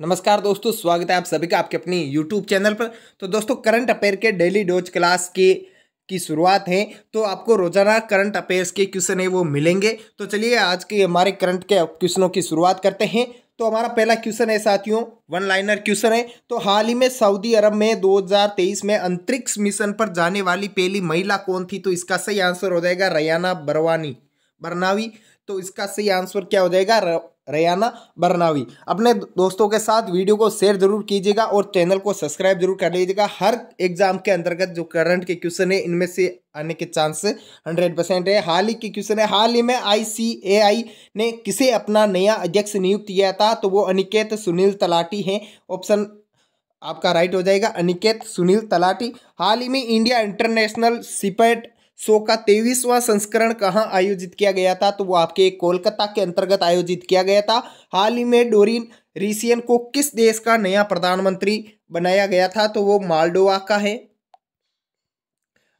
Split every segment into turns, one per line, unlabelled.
नमस्कार दोस्तों स्वागत है आप सभी का आपके अपनी यूट्यूब चैनल पर तो दोस्तों करंट अफेयर के डेली डोज क्लास के की शुरुआत है तो आपको रोजाना करंट अफेयर्स के क्वेश्चन है वो मिलेंगे तो चलिए आज के हमारे करंट के क्वेश्चनों की शुरुआत करते हैं तो हमारा पहला क्वेश्चन है साथियों वन लाइनर क्वेश्चन है तो हाल ही में सऊदी अरब में 2023 में अंतरिक्ष मिशन पर जाने वाली पहली महिला कौन थी तो इसका सही आंसर हो जाएगा रयाना बरवानी बरनावी तो इसका सही आंसर क्या हो जाएगा रयाना बरनावी अपने दोस्तों के साथ वीडियो को शेयर जरूर कीजिएगा और चैनल को सब्सक्राइब जरूर कर लीजिएगा हर एग्जाम के अंतर्गत जो करंट के क्वेश्चन है इनमें से आने के चांस हंड्रेड परसेंट है हाल ही के क्वेश्चन है हाल ही में आई ने किसे अपना नया अध्यक्ष नियुक्त किया था तो वो अनिकेत सुनील तलाटी हैं ऑप्शन आपका राइट हो जाएगा अनिकेत सुनील तलाटी हाल ही में इंडिया इंटरनेशनल सिपेट शो का तेईसवां संस्करण कहाँ आयोजित किया गया था तो वो आपके कोलकाता के अंतर्गत आयोजित किया गया था हाल ही में डोरिन रिसियन को किस देश का नया प्रधानमंत्री बनाया गया था तो वो मालडोवा का है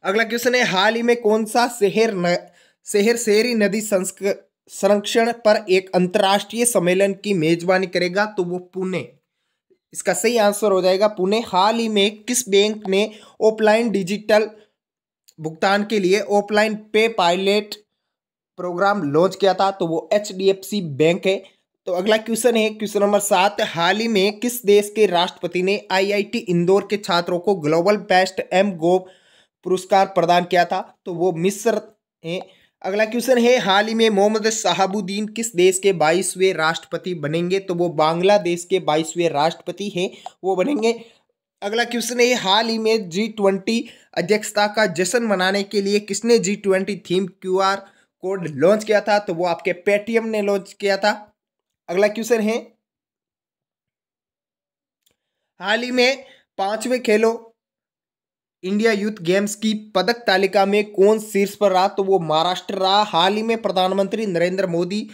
अगला क्वेश्चन है हाल ही में कौन सा शहर न शहर शहरी नदी संरक्षण पर एक अंतर्राष्ट्रीय सम्मेलन की मेजबानी करेगा तो वो पुणे इसका सही आंसर हो जाएगा पुणे हाल ही में किस बैंक ने ऑफलाइन डिजिटल भुगतान के लिए ऑफलाइन पे पायलट प्रोग्राम लॉन्च किया था तो वो एच बैंक है तो अगला क्वेश्चन है क्वेश्चन नंबर सात हाल ही में किस देश के राष्ट्रपति ने आईआईटी इंदौर के छात्रों को ग्लोबल बेस्ट एम गोव पुरस्कार प्रदान किया था तो वो मिस्र हैं अगला क्वेश्चन है हाल ही में मोहम्मद शहाबुद्दीन किस देश के बाईसवें राष्ट्रपति बनेंगे तो वो बांग्लादेश के बाईसवें राष्ट्रपति हैं वो बनेंगे अगला क्वेश्चन है हाल ही में जी ट्वेंटी अध्यक्षता का जश्न मनाने के लिए किसने G twenty theme Q R code launch किया था तो वो आपके पेटीएम ने लॉन्च किया था अगला क्वेश्चन है हाल ही में पांचवें खेलो इंडिया यूथ गेम्स की पदक तालिका में कौन शीर्ष पर रहा तो वो महाराष्ट्र रहा हाल ही में प्रधानमंत्री नरेंद्र मोदी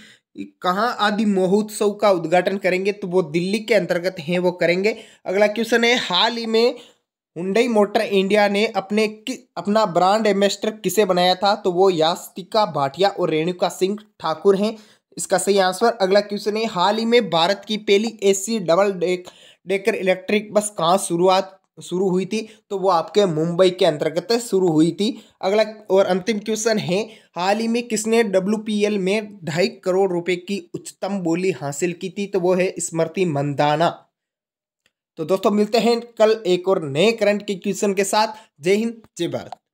कहाँ आदि महोत्सव का उद्घाटन करेंगे तो वो दिल्ली के अंतर्गत हैं वो करेंगे अगला क्वेश्चन है हाल ही में हुंडई मोटर इंडिया ने अपने कि, अपना ब्रांड एम्बेसडर किसे बनाया था तो वो यास्तिका भाटिया और रेणुका सिंह ठाकुर हैं इसका सही आंसर अगला क्वेश्चन है हाल ही में भारत की पहली AC double deck decker electric bus कहाँ शुरुआत शुरू हुई थी तो वो आपके मुंबई के अंतर्गत शुरू हुई थी अगला और अंतिम क्वेश्चन है हाल ही में किसने डब्ल्यू में ढाई करोड़ रुपए की उच्चतम बोली हासिल की थी तो वो है स्मृति मंदाना तो दोस्तों मिलते हैं कल एक और नए करंट के क्वेश्चन के साथ जय हिंद जय भारत